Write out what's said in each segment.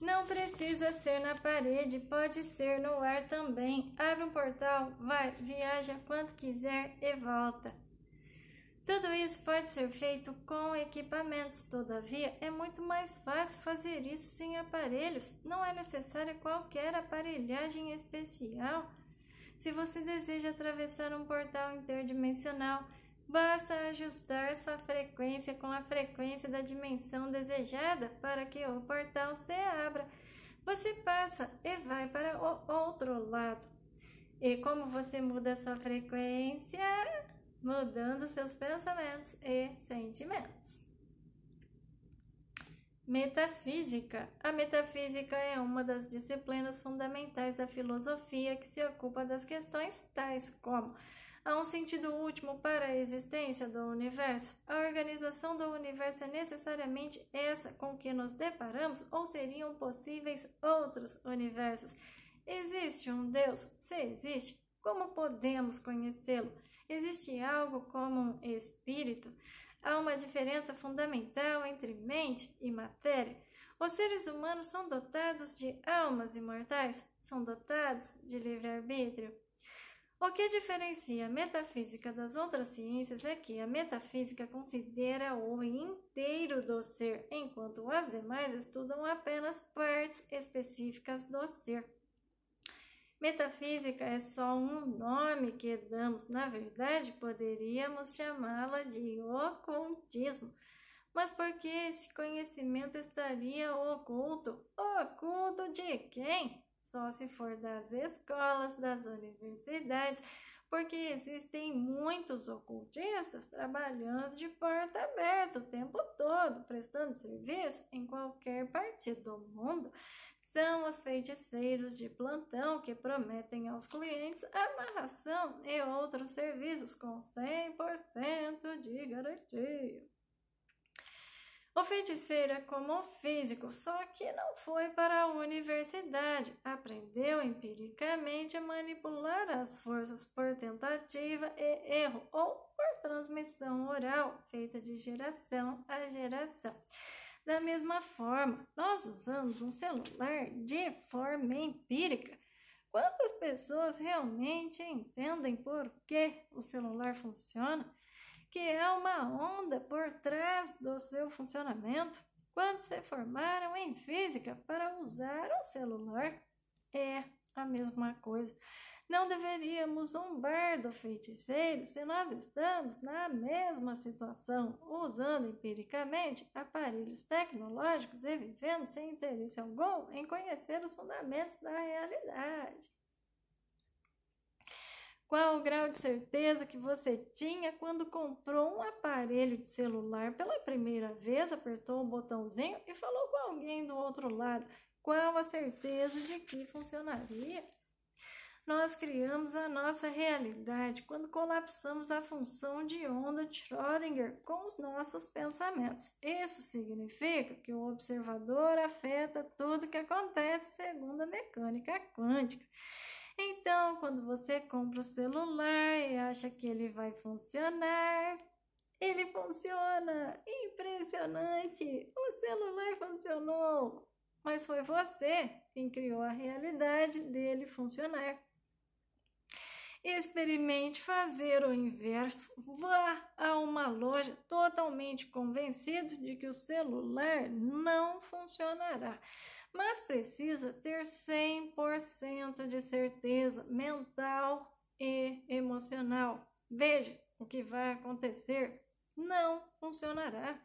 Não precisa ser na parede, pode ser no ar também. Abre um portal, vai, viaja quanto quiser e volta. Tudo isso pode ser feito com equipamentos, todavia é muito mais fácil fazer isso sem aparelhos. Não é necessária qualquer aparelhagem especial. Se você deseja atravessar um portal interdimensional, Basta ajustar sua frequência com a frequência da dimensão desejada para que o portal se abra. Você passa e vai para o outro lado. E como você muda sua frequência? Mudando seus pensamentos e sentimentos. Metafísica. A metafísica é uma das disciplinas fundamentais da filosofia que se ocupa das questões tais como Há um sentido último para a existência do universo. A organização do universo é necessariamente essa com que nos deparamos, ou seriam possíveis outros universos? Existe um Deus? Se existe, como podemos conhecê-lo? Existe algo como um espírito? Há uma diferença fundamental entre mente e matéria. Os seres humanos são dotados de almas imortais, são dotados de livre-arbítrio. O que diferencia a metafísica das outras ciências é que a metafísica considera o inteiro do ser, enquanto as demais estudam apenas partes específicas do ser. Metafísica é só um nome que damos, na verdade, poderíamos chamá-la de ocultismo. Mas por que esse conhecimento estaria oculto? Oculto de quem? só se for das escolas, das universidades, porque existem muitos ocultistas trabalhando de porta aberta o tempo todo, prestando serviço em qualquer parte do mundo. São os feiticeiros de plantão que prometem aos clientes amarração e outros serviços com 100% de garantia. O feiticeiro é como o físico, só que não foi para a universidade. Aprendeu empiricamente a manipular as forças por tentativa e erro ou por transmissão oral, feita de geração a geração. Da mesma forma, nós usamos um celular de forma empírica. Quantas pessoas realmente entendem por que o celular funciona? que há é uma onda por trás do seu funcionamento quando se formaram em física para usar um celular. É a mesma coisa. Não deveríamos zombar do feiticeiro se nós estamos na mesma situação, usando empiricamente aparelhos tecnológicos e vivendo sem interesse algum em conhecer os fundamentos da realidade. Qual o grau de certeza que você tinha quando comprou um aparelho de celular pela primeira vez, apertou um botãozinho e falou com alguém do outro lado? Qual a certeza de que funcionaria? Nós criamos a nossa realidade quando colapsamos a função de onda de Schrödinger com os nossos pensamentos. Isso significa que o observador afeta tudo que acontece segundo a mecânica quântica. Então, quando você compra o celular e acha que ele vai funcionar, ele funciona! Impressionante! O celular funcionou! Mas foi você quem criou a realidade dele funcionar. Experimente fazer o inverso. Vá a uma loja totalmente convencido de que o celular não funcionará mas precisa ter 100% de certeza mental e emocional. Veja o que vai acontecer: não funcionará.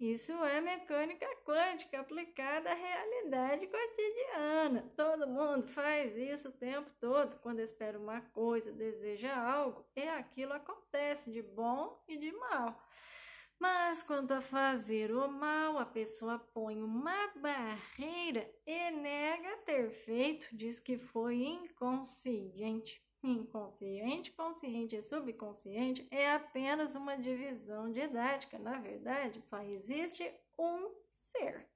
Isso é mecânica quântica aplicada à realidade cotidiana. Todo mundo faz isso o tempo todo. Quando espera uma coisa, deseja algo, e é aquilo acontece de bom e de mal. Mas quanto a fazer o mal, a pessoa põe uma barreira e nega ter feito, diz que foi inconsciente. Inconsciente, consciente e subconsciente é apenas uma divisão didática. Na verdade, só existe um ser.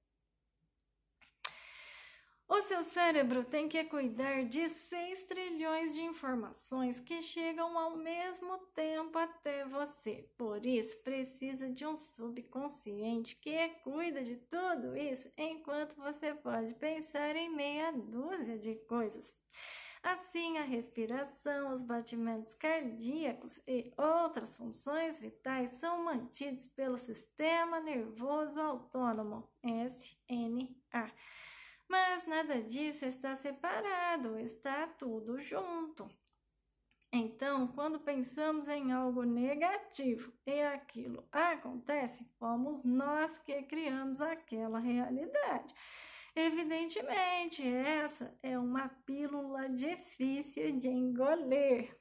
O seu cérebro tem que cuidar de 6 trilhões de informações que chegam ao mesmo tempo até você. Por isso, precisa de um subconsciente que cuida de tudo isso, enquanto você pode pensar em meia dúzia de coisas. Assim, a respiração, os batimentos cardíacos e outras funções vitais são mantidos pelo sistema nervoso autônomo, SNA mas nada disso está separado, está tudo junto. Então, quando pensamos em algo negativo e aquilo acontece, fomos nós que criamos aquela realidade. Evidentemente, essa é uma pílula difícil de engolir.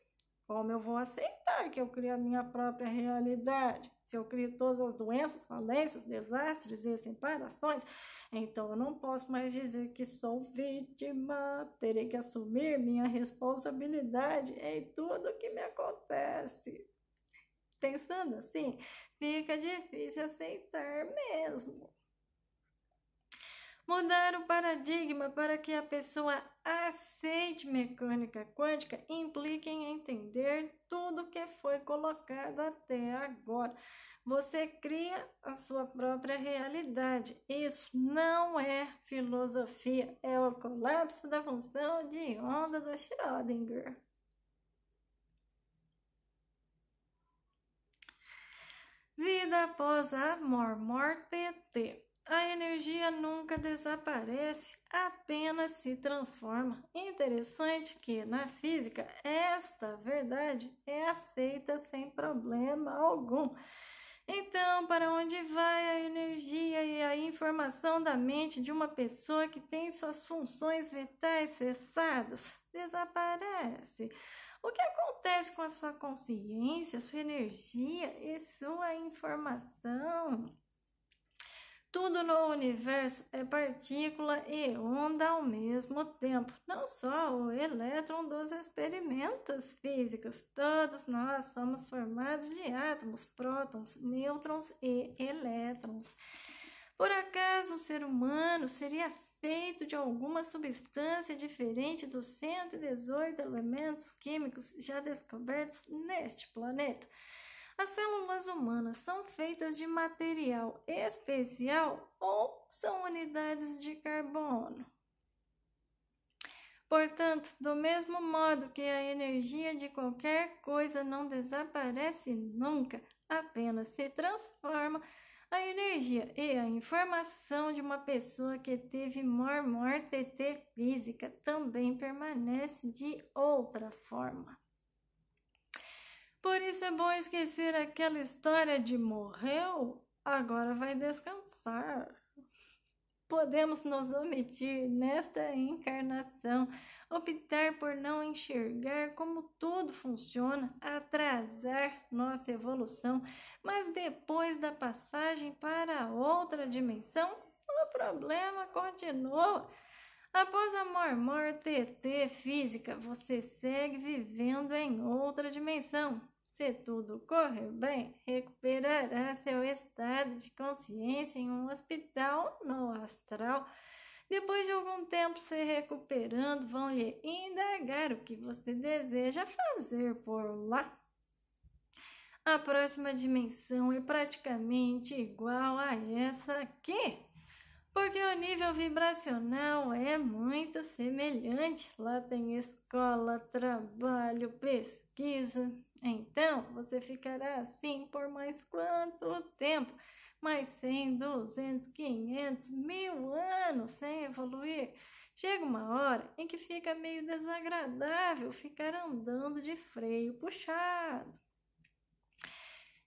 Como eu vou aceitar que eu crio a minha própria realidade? Se eu crio todas as doenças, falências, desastres e separações, então eu não posso mais dizer que sou vítima. Terei que assumir minha responsabilidade em tudo que me acontece. Pensando assim, fica difícil aceitar mesmo mudar o paradigma para que a pessoa aceite mecânica quântica implica em entender tudo que foi colocado até agora. Você cria a sua própria realidade. Isso não é filosofia, é o colapso da função de onda do Schrödinger. Vida após a mor morte. A energia nunca desaparece, apenas se transforma. Interessante que, na física, esta verdade é aceita sem problema algum. Então, para onde vai a energia e a informação da mente de uma pessoa que tem suas funções vitais cessadas? Desaparece. O que acontece com a sua consciência, sua energia e sua informação? Tudo no universo é partícula e onda ao mesmo tempo. Não só o elétron dos experimentos físicos. Todos nós somos formados de átomos, prótons, nêutrons e elétrons. Por acaso um ser humano seria feito de alguma substância diferente dos 118 elementos químicos já descobertos neste planeta? As células humanas são feitas de material especial ou são unidades de carbono. Portanto, do mesmo modo que a energia de qualquer coisa não desaparece nunca, apenas se transforma, a energia e a informação de uma pessoa que teve morte TT física também permanece de outra forma. Por isso é bom esquecer aquela história de morreu, agora vai descansar. Podemos nos omitir nesta encarnação, optar por não enxergar como tudo funciona, atrasar nossa evolução, mas depois da passagem para outra dimensão, o problema continua. Após a mormor TT física, você segue vivendo em outra dimensão. Se tudo correr bem, recuperará seu estado de consciência em um hospital no astral. Depois de algum tempo se recuperando, vão lhe indagar o que você deseja fazer por lá. A próxima dimensão é praticamente igual a essa aqui porque o nível vibracional é muito semelhante. Lá tem escola, trabalho, pesquisa. Então, você ficará assim por mais quanto tempo? Mais 100, 200, 500, mil anos sem evoluir. Chega uma hora em que fica meio desagradável ficar andando de freio puxado.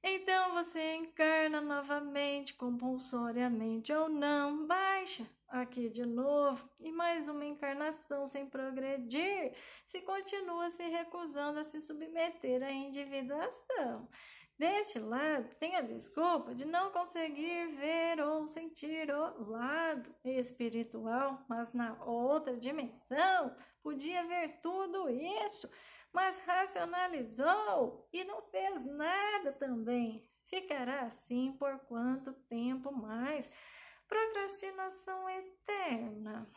Então você encarna novamente, compulsoriamente ou não, baixa aqui de novo e mais uma encarnação sem progredir, se continua se recusando a se submeter à individuação. Deste lado, tem a desculpa de não conseguir ver ou sentir o lado espiritual, mas na outra dimensão podia ver tudo isso mas racionalizou e não fez nada também. Ficará assim por quanto tempo mais? Procrastinação eterna.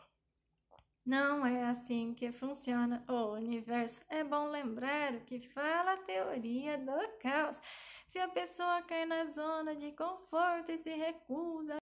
Não é assim que funciona o universo. É bom lembrar o que fala a teoria do caos. Se a pessoa cai na zona de conforto e se recusa